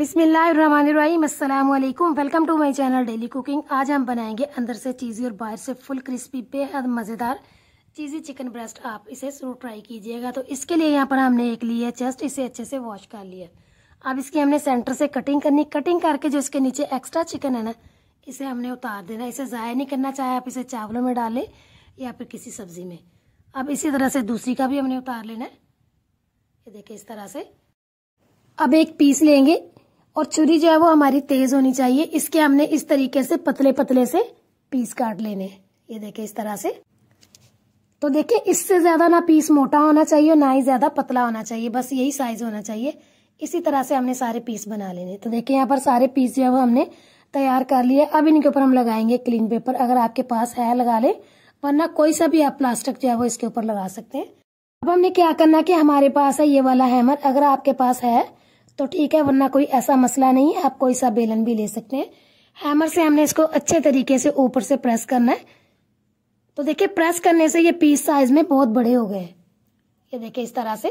बिसमीम welcome to my channel daily cooking आज हम बनाएंगे अंदर से चीज़ी और बाहर से फुल क्रिस्पी बेहद मज़ेदार चीज़ी चिकन ब्रेस्ट आप इसे ज़रूर ट्राई कीजिएगा तो इसके लिए यहाँ पर हमने एक लिया चेस्ट इसे अच्छे से वॉश कर लिया अब इसकी हमने सेंटर से कटिंग करनी कटिंग करके जो इसके नीचे एक्स्ट्रा चिकन है ना इसे हमने उतार देना इसे ज़ाया नहीं करना चाहे आप इसे चावलों में डालें या फिर किसी सब्ज़ी में अब इसी तरह से दूसरी का भी हमने उतार लेना है ये देखिए इस तरह से अब एक पीस लेंगे और छुरी जो है वो हमारी तेज होनी चाहिए इसके हमने इस तरीके से पतले पतले से पीस काट लेने ये देखे इस तरह से तो देखिए इससे ज्यादा ना पीस मोटा होना चाहिए ना ही ज्यादा पतला होना चाहिए बस यही साइज होना चाहिए इसी तरह से हमने सारे पीस बना लेने तो देखिए यहाँ पर सारे पीस जो है वो हमने तैयार कर लिए अब इनके ऊपर हम लगाएंगे क्लीन पेपर अगर आपके पास है लगा ले वरना कोई सा भी आप प्लास्टिक जो है वो इसके ऊपर लगा सकते हैं अब हमने क्या करना कि हमारे पास है ये वाला हैमर अगर आपके पास है तो ठीक है वरना कोई ऐसा मसला नहीं है आप कोई सा बेलन भी ले सकते हैं हैमर से हमने इसको अच्छे तरीके से ऊपर से प्रेस करना है तो देखिए प्रेस करने से ये पीस साइज में बहुत बड़े हो गए ये देखिए इस तरह से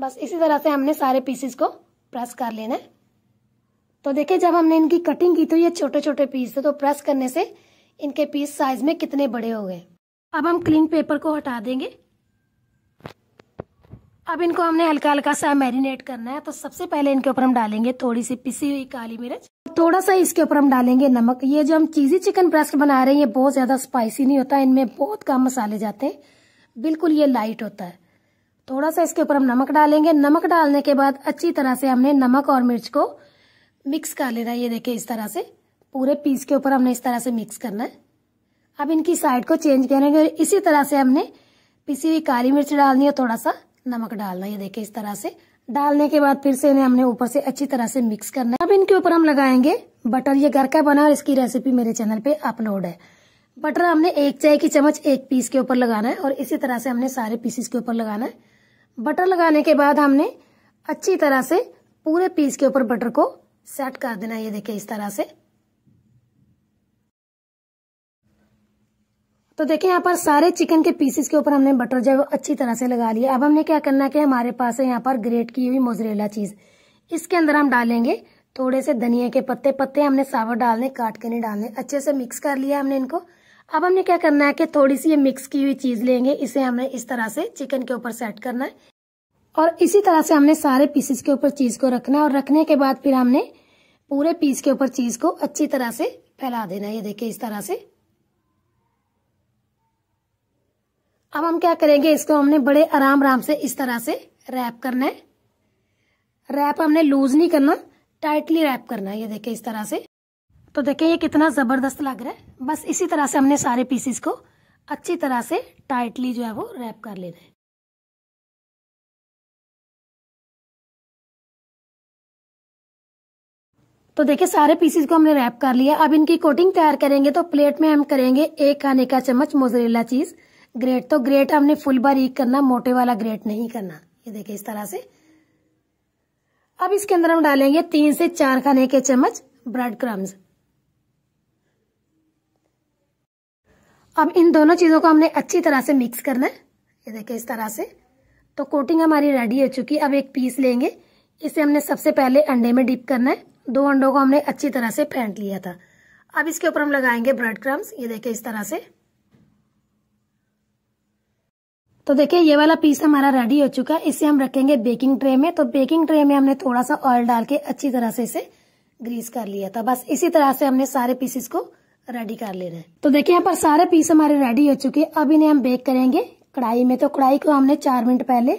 बस इसी तरह से हमने सारे पीसेस को प्रेस कर लेना है तो देखिए जब हमने इनकी कटिंग की तो ये छोटे छोटे पीस थे तो प्रेस करने से इनके पीस साइज में कितने बड़े हो गए अब हम क्लिंग पेपर को हटा देंगे अब इनको हमने हल्का हल्का सा मैरिनेट करना है तो सबसे पहले इनके ऊपर हम डालेंगे थोड़ी सी पिसी हुई काली मिर्च थोड़ा सा इसके ऊपर हम डालेंगे नमक ये जो हम चीजी चिकन ब्रेस्ट बना रहे हैं ये बहुत ज्यादा स्पाइसी नहीं होता इनमें बहुत कम मसाले जाते हैं बिल्कुल ये लाइट होता है थोड़ा सा इसके ऊपर हम नमक डालेंगे नमक डालने के बाद अच्छी तरह से हमने नमक और मिर्च को मिक्स कर लेना है ये देखिए इस तरह से पूरे पीस के ऊपर हमने इस तरह से मिक्स करना है अब इनकी साइड को चेंज करेंगे और इसी तरह से हमने पिसी हुई काली मिर्च डालनी है थोड़ा सा नमक डालना ये देखे इस तरह से डालने के बाद फिर से इन्हें हमने ऊपर से अच्छी तरह से मिक्स करना है अब इनके ऊपर हम लगाएंगे बटर ये घर का बना और इसकी रेसिपी मेरे चैनल पे अपलोड है बटर हमने एक चाय की चम्मच एक पीस के ऊपर लगाना है और इसी तरह से हमने सारे पीसेस के ऊपर लगाना है बटर लगाने के बाद हमने अच्छी तरह से पूरे पीस के ऊपर बटर को सेट कर देना है ये देखे इस तरह से तो देखिए यहाँ पर सारे चिकन के पीसेस के ऊपर हमने बटर जो है वो अच्छी तरह से लगा लिया अब हमने क्या करना है कि हमारे पास है यहाँ पर ग्रेट की हुई मोजरेला चीज़ इसके अंदर हम डालेंगे थोड़े से धनिया के पत्ते पत्ते हमने सावर डालने काट के नहीं डालने अच्छे से मिक्स कर लिया हमने इनको अब हमने क्या करना है कि थोड़ी सी ये मिक्स की हुई चीज़ लेंगे इसे हमने इस तरह से चिकन के ऊपर सेट करना है और इसी तरह से हमने सारे पीसेस के ऊपर चीज़ को रखना है और रखने के बाद फिर हमने पूरे पीस के ऊपर चीज़ को अच्छी तरह से फैला देना है ये देखिए इस तरह से अब हम क्या करेंगे इसको हमने बड़े आराम आराम से इस तरह से रैप करना है रैप हमने लूज नहीं करना टाइटली रैप करना है ये देखे इस तरह से तो देखे ये कितना ज़बरदस्त लग रहा है बस इसी तरह से हमने सारे पीसेस को अच्छी तरह से टाइटली जो है वो रैप कर लेना है तो देखिए सारे पीसेस को हमने रैप कर लिया अब इनकी कोटिंग तैयार करेंगे तो प्लेट में हम करेंगे एक खाने का चम्मच मोजरेला चीज़ ग्रेट तो ग्रेट हमने फुल बार एक करना मोटे वाला ग्रेट नहीं करना ये देखे इस तरह से अब इसके अंदर हम डालेंगे तीन से चार खाने के चम्मच ब्रेड क्रम्स अब इन दोनों चीज़ों को हमने अच्छी तरह से मिक्स करना है ये देखे इस तरह से तो कोटिंग हमारी रेडी हो चुकी है अब एक पीस लेंगे इसे हमने सबसे पहले अंडे में डिप करना है दो अंडों को हमने अच्छी तरह से फेंट लिया था अब इसके ऊपर हम लगाएंगे ब्रेड क्रम्स ये देखे इस तरह से तो देखिए ये वाला पीस हमारा रेडी हो चुका है इसे हम रखेंगे बेकिंग ट्रे में तो बेकिंग ट्रे में हमने थोड़ा सा ऑयल डाल के अच्छी तरह से इसे ग्रीस कर लिया था बस इसी तरह से हमने सारे पीसेस को रेडी कर ले रहे हैं तो देखिए यहाँ पर सारे पीस हमारे रेडी हो चुके हैं अब इन्हें हम बेक करेंगे कढ़ाई में तो कढ़ाई को हमने चार मिनट पहले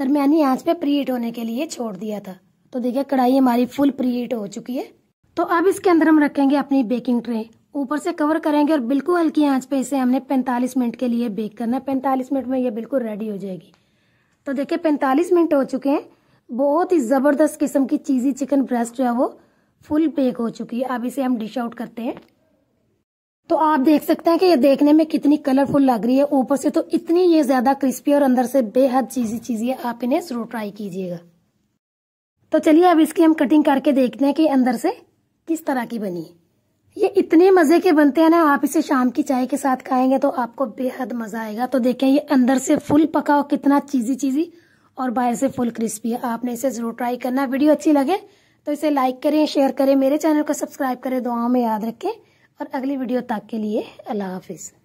दरमियानी आंच पे प्री हीट होने के लिए छोड़ दिया था तो देखिये कढ़ाई हमारी फुल प्री हीट हो चुकी है तो अब इसके अंदर हम रखेंगे अपनी बेकिंग ट्रे ऊपर से कवर करेंगे और बिल्कुल हल्की आंच पे इसे हमने 45 मिनट के लिए बेक करना है पैंतालीस मिनट में ये बिल्कुल रेडी हो जाएगी तो देखिए 45 मिनट हो चुके हैं बहुत ही ज़बरदस्त किस्म की चीज़ी चिकन ब्रेस्ट जो है वो फुल बेक हो चुकी है अब इसे हम डिश आउट करते हैं तो आप देख सकते हैं कि ये देखने में कितनी कलरफुल लग रही है ऊपर से तो इतनी ये ज़्यादा क्रिस्पी और अंदर से बेहद चीज़ी चीज़ है आप इन्हें ज़रूर ट्राई कीजिएगा तो चलिए अब इसकी हम कटिंग करके देखते हैं कि अंदर से किस तरह की बनी है ये इतने मजे के बनते हैं ना आप इसे शाम की चाय के साथ खाएंगे तो आपको बेहद मजा आएगा तो देखें ये अंदर से फुल पकाओ कितना चीजी चीजी और बाहर से फुल क्रिस्पी है आपने इसे जरूर ट्राई करना वीडियो अच्छी लगे तो इसे लाइक करें शेयर करें मेरे चैनल को सब्सक्राइब करें दुआओं में याद रखें और अगली वीडियो तक के लिए अल्लाह हाफिज़